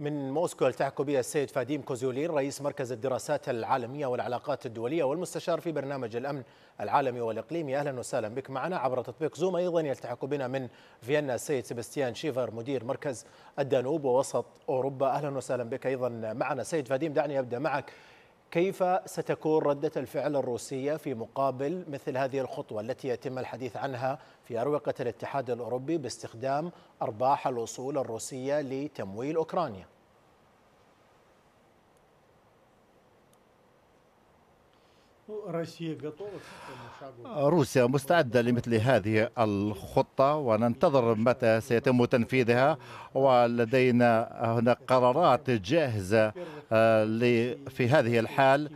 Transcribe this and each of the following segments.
من موسكو التحق بي السيد فاديم كوزيولين رئيس مركز الدراسات العالمية والعلاقات الدولية والمستشار في برنامج الأمن العالمي والإقليمي أهلا وسهلا بك معنا عبر تطبيق زوم أيضا يلتحق بنا من فيينا السيد سيباستيان شيفر مدير مركز الدانوب ووسط أوروبا أهلا وسهلا بك أيضا معنا سيد فاديم دعني أبدأ معك كيف ستكون ردة الفعل الروسية في مقابل مثل هذه الخطوة التي يتم الحديث عنها في أروقة الاتحاد الأوروبي باستخدام أرباح الوصول الروسية لتمويل أوكرانيا؟ روسيا مستعدة لمثل هذه الخطة وننتظر متى سيتم تنفيذها ولدينا هناك قرارات جاهزة في هذه الحال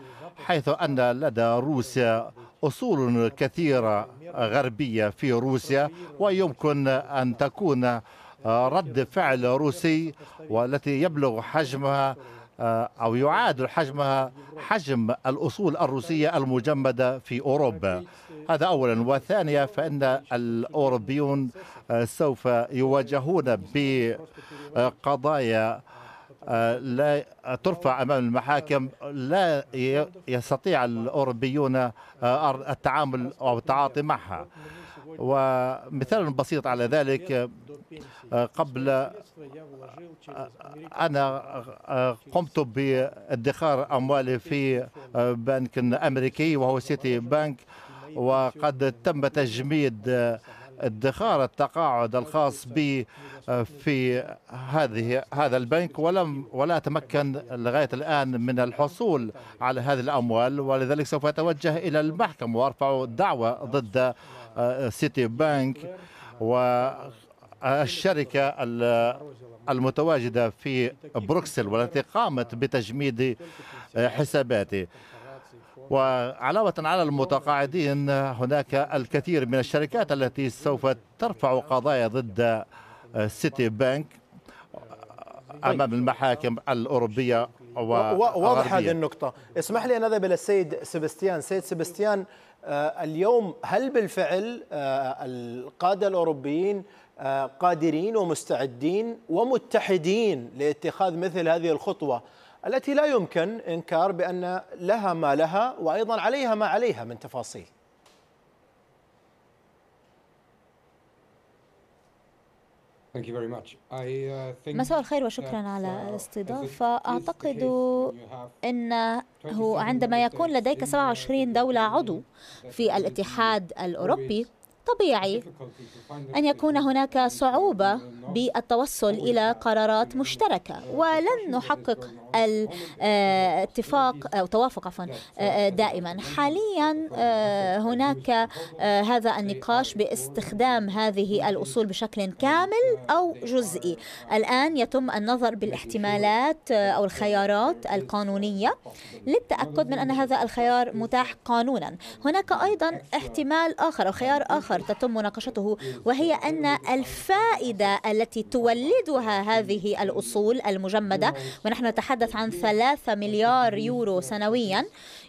حيث أن لدى روسيا أصول كثيرة غربية في روسيا ويمكن أن تكون رد فعل روسي والتي يبلغ حجمها آه، أو يعادل حجمها حجم الأصول الروسية المجمدة في أوروبا هذا أولا وثانيا فإن الأوروبيون آه، سوف يواجهون بقضايا آه، لا ترفع امام المحاكم لا يستطيع الاوروبيون التعامل او التعاطي معها ومثال بسيط على ذلك آه، قبل آه، أنا آه، قمت بادخار أموالي في بنك أمريكي وهو سيتي بنك وقد تم تجميد ادخار التقاعد الخاص بي آه، في هذه هذا البنك ولم ولا اتمكن لغايه الان من الحصول على هذه الاموال ولذلك سوف اتوجه الى المحكمه وارفع دعوه ضد آه، سيتي بانك و آه، الشركة المتواجدة في بروكسل والتي قامت بتجميد حساباتي وعلاوة على المتقاعدين هناك الكثير من الشركات التي سوف ترفع قضايا ضد سيتي بانك امام المحاكم الاوروبيه و واضح هذه النقطة، اسمح لي أن أذهب إلى السيد سيباستيان، سيد سيباستيان آه، اليوم هل بالفعل آه، القادة الأوروبيين آه، قادرين ومستعدين ومتحدين لاتخاذ مثل هذه الخطوة التي لا يمكن إنكار بأن لها ما لها وأيضا عليها ما عليها من تفاصيل uh, مساء الخير وشكرا uh, على الاستضافة أعتقد أنه عندما يكون لديك 27 uh, دولة عضو في الاتحاد الأوروبي طبيعي أن يكون هناك صعوبة بالتوصل إلى قرارات مشتركة ولن نحقق الاتفاق أو توافق عفوا دائما حاليا هناك هذا النقاش باستخدام هذه الأصول بشكل كامل أو جزئي الآن يتم النظر بالاحتمالات أو الخيارات القانونية للتأكد من أن هذا الخيار متاح قانونا هناك أيضا احتمال آخر أو خيار آخر آخر تتم مناقشته وهي أن الفائدة التي تولدها هذه الأصول المجمدة ونحن نتحدث عن ثلاثة مليار يورو سنويا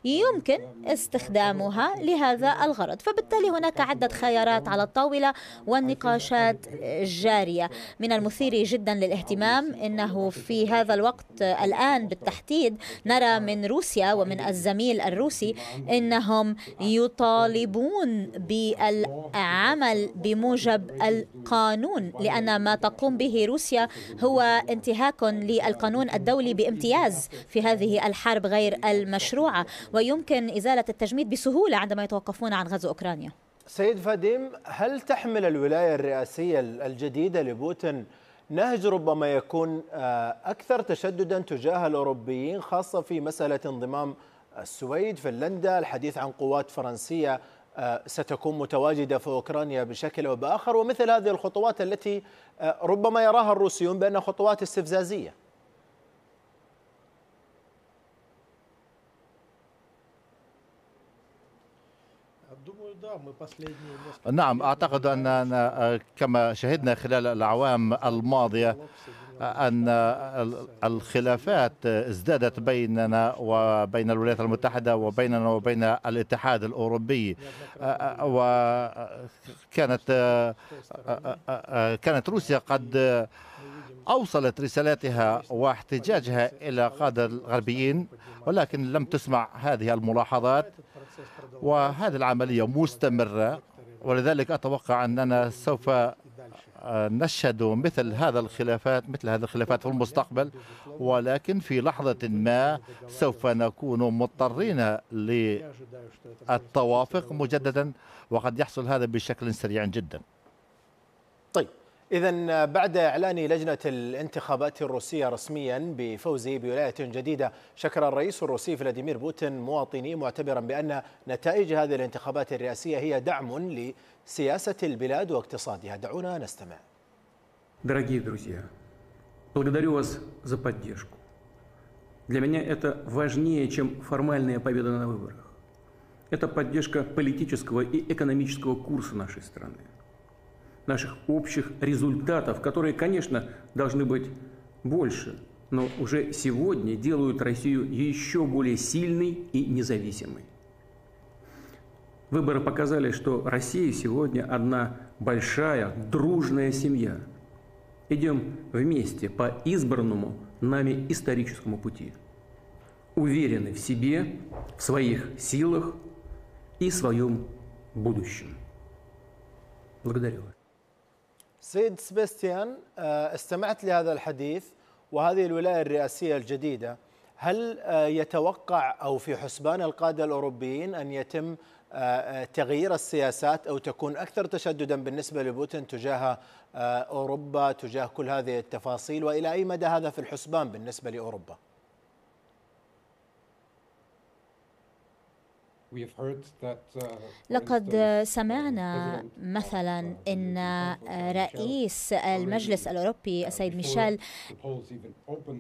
يمكن استخدامها لهذا الغرض فبالتالي هناك عدة خيارات على الطاولة والنقاشات جارية من المثير جدا للاهتمام أنه في هذا الوقت الآن بالتحديد نرى من روسيا ومن الزميل الروسي أنهم يطالبون بال عمل بموجب القانون لأن ما تقوم به روسيا هو انتهاك للقانون الدولي بامتياز في هذه الحرب غير المشروعة ويمكن إزالة التجميد بسهولة عندما يتوقفون عن غزو أوكرانيا سيد فاديم هل تحمل الولاية الرئاسية الجديدة لبوتين نهج ربما يكون آه، أكثر تشددا تجاه الأوروبيين خاصة في مسألة انضمام السويد فنلندا الحديث عن قوات فرنسية آه، ستكون متواجدة في أوكرانيا بشكل أو بآخر ومثل هذه الخطوات التي آه، ربما يراها الروسيون بأنها خطوات استفزازية نعم أعتقد أننا كما شهدنا خلال الأعوام الماضية أن الخلافات ازدادت بيننا وبين الولايات المتحدة وبيننا وبين الاتحاد الأوروبي وكانت كانت روسيا قد أوصلت رسالاتها واحتجاجها إلى قادة الغربيين ولكن لم تسمع هذه الملاحظات وهذه العملية مستمرة ولذلك أتوقع أننا سوف آه، نشهد مثل هذا الخلافات مثل هذه الخلافات في المستقبل ولكن في لحظة ما سوف نكون مضطرين للتوافق مجددا وقد يحصل هذا بشكل سريع جدا إذا بعد إعلان لجنة الانتخابات الروسية رسميا بفوزه بولاية جديدة شكر الرئيس الروسي فلاديمير بوتين مواطني معتبرا بأن نتائج هذه الانتخابات الرئاسية هي دعم لسياسة البلاد واقتصادها دعونا نستمع Дорогие друзья, благодарю вас за поддержку. Для меня это важнее, чем формальная победа на выборах. Это поддержка политического и экономического курса нашей страны – наших общих результатов, которые, конечно, должны быть больше, но уже сегодня делают Россию еще более сильной и независимой. Выборы показали, что Россия сегодня одна большая, дружная семья. Идем вместе по избранному нами историческому пути. Уверены в себе, в своих силах и своем будущем. Благодарю вас. سيد سباستيان آه، استمعت لهذا الحديث وهذه الولاية الرئاسية الجديدة هل آه، يتوقع أو في حسبان القادة الأوروبيين أن يتم آه، تغيير السياسات أو تكون أكثر تشددا بالنسبة لبوتين تجاه أوروبا تجاه كل هذه التفاصيل وإلى أي مدى هذا في الحسبان بالنسبة لأوروبا؟ Uh, لقد uh, سمعنا مثلا uh, ان رئيس المجلس الاوروبي السيد ميشيل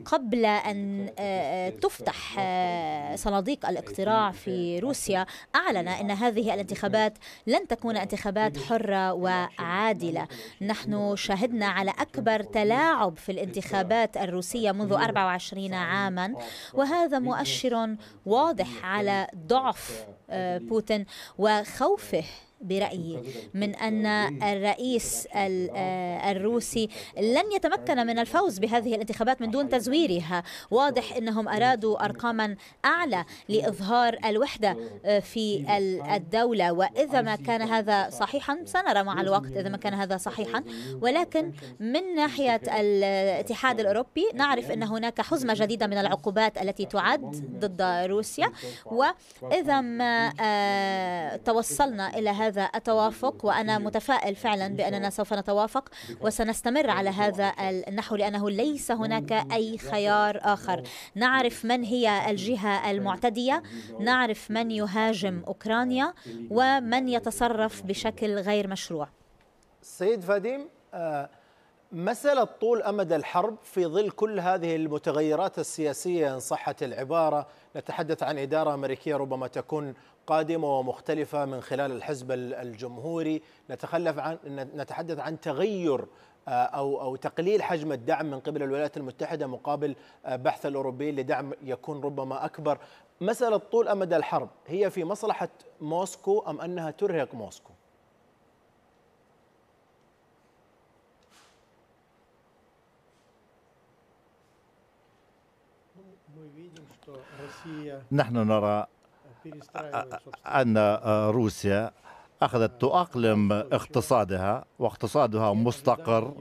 قبل ان آه، تفتح آه، صناديق الاقتراع في روسيا اعلن ان هذه الانتخابات لن تكون انتخابات حره وعادله نحن شهدنا على اكبر تلاعب في الانتخابات الروسيه منذ 24 عاما وهذا مؤشر واضح على ضعف آه، بوتين وخوفه برأيي من أن الرئيس آه، الروسي لن يتمكن من الفوز بهذه الانتخابات من دون تزويرها واضح أنهم أرادوا أرقاما أعلى لإظهار الوحدة في آه، الدولة وإذا ما كان هذا صحيحا سنرى مع الوقت إذا ما كان هذا صحيحا ولكن من ناحية الاتحاد الأوروبي نعرف أن هناك حزمة جديدة من العقوبات التي تعد ضد روسيا وإذا ما آه، توصلنا إلى هذا هذا التوافق وأنا متفائل فعلا بأننا سوف نتوافق وسنستمر على هذا النحو لأنه ليس هناك أي خيار آخر نعرف من هي الجهة المعتدية نعرف من يهاجم أوكرانيا ومن يتصرف بشكل غير مشروع سيد فاديم آه، مسألة طول أمد الحرب في ظل كل هذه المتغيرات السياسية إن صحت العبارة نتحدث عن إدارة أمريكية ربما تكون قادمة ومختلفة من خلال الحزب الجمهوري نتخلف عن نتحدث عن تغير آه، او او تقليل حجم الدعم من قبل الولايات المتحده مقابل آه، بحث الاوروبيين لدعم يكون ربما اكبر، مساله طول امد الحرب هي في مصلحه موسكو ام انها ترهق موسكو؟ نحن نرى أن آه، روسيا أخذت تؤقلم اقتصادها واقتصادها مستقر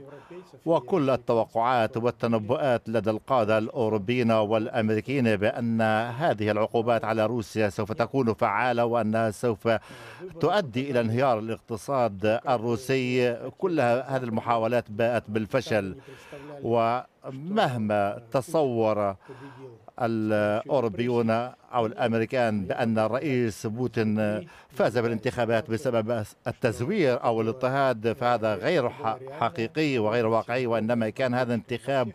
وكل التوقعات والتنبؤات لدى القادة الأوروبيين والأمريكيين بأن هذه العقوبات على روسيا سوف تكون فعالة وأنها سوف تؤدي إلى انهيار الاقتصاد الروسي كل هذه المحاولات باءت بالفشل و مهما تصور الأوروبيون أو الأمريكان بأن الرئيس بوتين فاز بالانتخابات بسبب التزوير أو الاضطهاد فهذا غير حقيقي وغير واقعي وإنما كان هذا انتخاب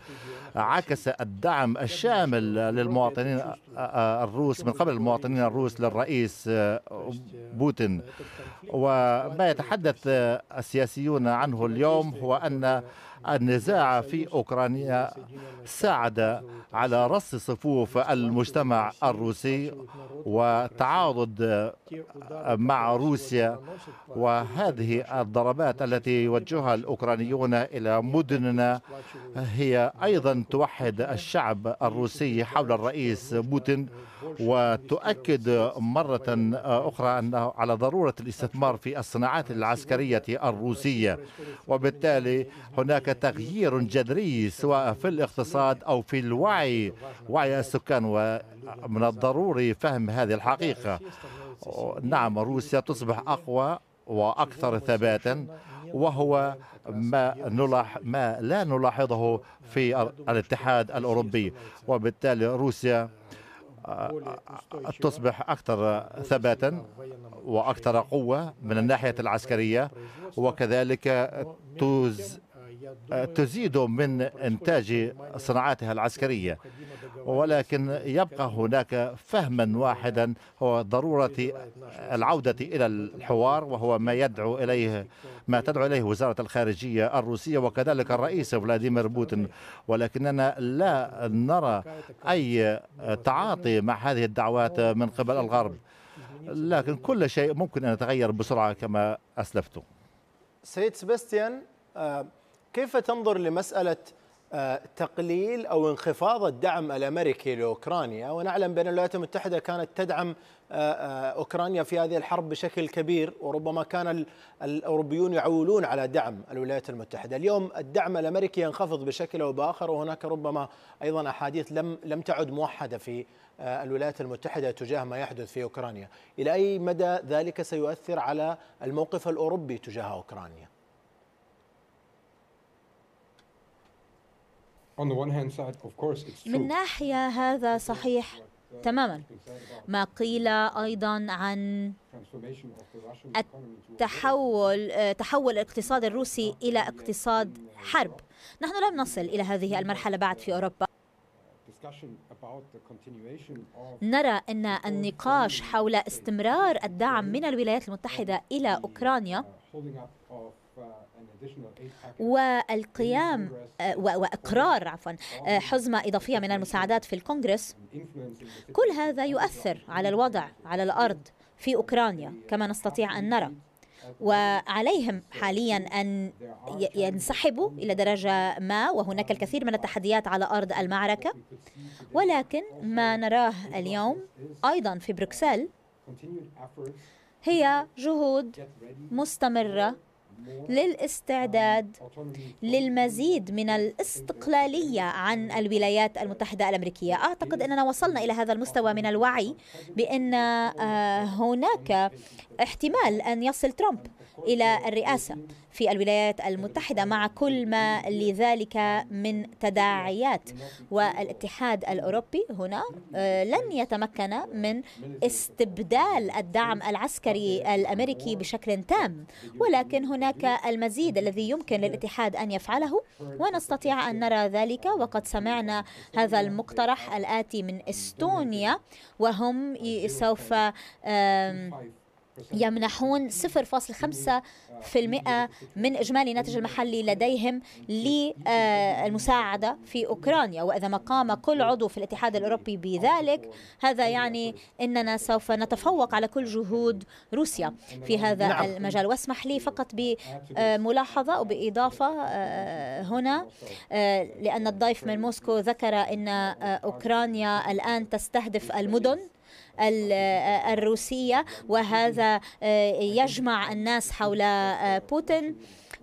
عكس الدعم الشامل للمواطنين آه، آه، الروس من قبل المواطنين الروس للرئيس آه، بوتين وما يتحدث السياسيون عنه اليوم هو أن النزاع في أوكرانيا ساعد على رص صفوف المجتمع الروسي وتعاضد مع روسيا وهذه الضربات التي يوجهها الأوكرانيون إلى مدننا هي أيضا توحد الشعب الروسي حول الرئيس بوتين وتؤكد مرة أخرى أنه على ضرورة الاستثمار في الصناعات العسكرية الروسية وبالتالي هناك تغيير جذري سواء في الاقتصاد أو في الوعي وعي السكان ومن الضروري فهم هذه الحقيقة نعم روسيا تصبح أقوى وأكثر ثباتا وهو ما نلاح ما لا نلاحظه في الاتحاد الأوروبي وبالتالي روسيا آه، تصبح أكثر ثباتا وأكثر قوة من الناحية العسكرية وكذلك تزيد من إنتاج صناعاتها العسكرية ولكن يبقى هناك فهما واحدا هو ضرورة العودة إلى الحوار وهو ما يدعو إليه ما تدعو إليه وزارة الخارجية الروسية وكذلك الرئيس فلاديمير بوتين ولكننا لا نرى أي تعاطي مع هذه الدعوات من قبل الغرب لكن كل شيء ممكن أن يتغير بسرعة كما أسلفت سيد سباستيان آه، كيف تنظر لمسألة آه، تقليل أو انخفاض الدعم الأمريكي لأوكرانيا ونعلم بأن الولايات المتحدة كانت تدعم آه، آه، أوكرانيا في هذه الحرب بشكل كبير وربما كان الأوروبيون يعولون على دعم الولايات المتحدة اليوم الدعم الأمريكي ينخفض بشكل أو بآخر وهناك ربما أيضا أحاديث لم, لم تعد موحدة في الولايات المتحدة تجاه ما يحدث في أوكرانيا إلى أي مدى ذلك سيؤثر على الموقف الأوروبي تجاه أوكرانيا؟ من ناحية هذا صحيح تماما ما قيل ايضا عن التحول آه، تحول الاقتصاد الروسي الى اقتصاد حرب نحن لم نصل الى هذه المرحله بعد في اوروبا نرى ان النقاش حول استمرار الدعم من الولايات المتحده الى اوكرانيا uh, والقيام آه، واقرار عفوا آه، حزمه اضافيه من المساعدات في الكونغرس كل هذا يؤثر على الوضع على الارض في اوكرانيا كما نستطيع ان نرى وعليهم حاليا ان ينسحبوا الى درجه ما وهناك الكثير من التحديات على ارض المعركه ولكن ما نراه اليوم ايضا في بروكسل هي جهود مستمره للاستعداد للمزيد من الاستقلالية عن الولايات المتحدة الأمريكية أعتقد أننا وصلنا إلى هذا المستوى من الوعي بأن آه، هناك احتمال أن يصل ترامب إلى الرئاسة في الولايات المتحدة مع كل ما لذلك من تداعيات والاتحاد الأوروبي هنا آه، لن يتمكن من استبدال الدعم العسكري الأمريكي بشكل تام ولكن هناك هناك المزيد الذي يمكن للاتحاد أن يفعله ونستطيع أن نرى ذلك وقد سمعنا هذا المقترح الآتي من إستونيا وهم سوف يمنحون 0.5% من إجمالي الناتج المحلي لديهم للمساعدة في أوكرانيا وإذا ما قام كل عضو في الاتحاد الأوروبي بذلك هذا يعني أننا سوف نتفوق على كل جهود روسيا في هذا نعم. المجال واسمح لي فقط بملاحظة أو بإضافة آه، هنا آه، لأن الضيف من موسكو ذكر أن آه، أوكرانيا الآن تستهدف المدن آه، الروسية وهذا آه، يجمع الناس حول آه، بوتين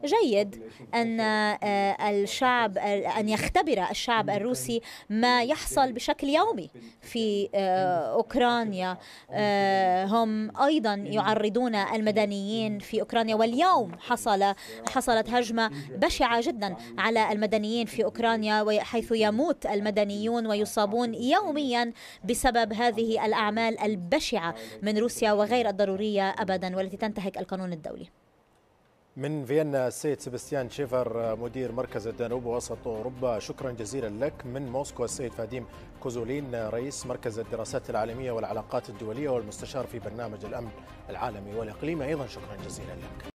جيد أن آه، الشعب أن يختبر الشعب الروسي ما يحصل بشكل يومي في آه، أوكرانيا آه، هم أيضا يعرضون المدنيين في أوكرانيا واليوم حصل حصلت هجمة بشعة جدا على المدنيين في أوكرانيا حيث يموت المدنيون ويصابون يوميا بسبب هذه الأعمال البشعة من روسيا وغير الضرورية أبدا والتي تنتهك القانون الدولي من فيينا السيد سيباستيان شيفر مدير مركز الدانوب وسط أوروبا شكرا جزيلا لك من موسكو السيد فاديم كوزولين رئيس مركز الدراسات العالمية والعلاقات الدولية والمستشار في برنامج الأمن العالمي والإقليمي أيضا شكرا جزيلا لك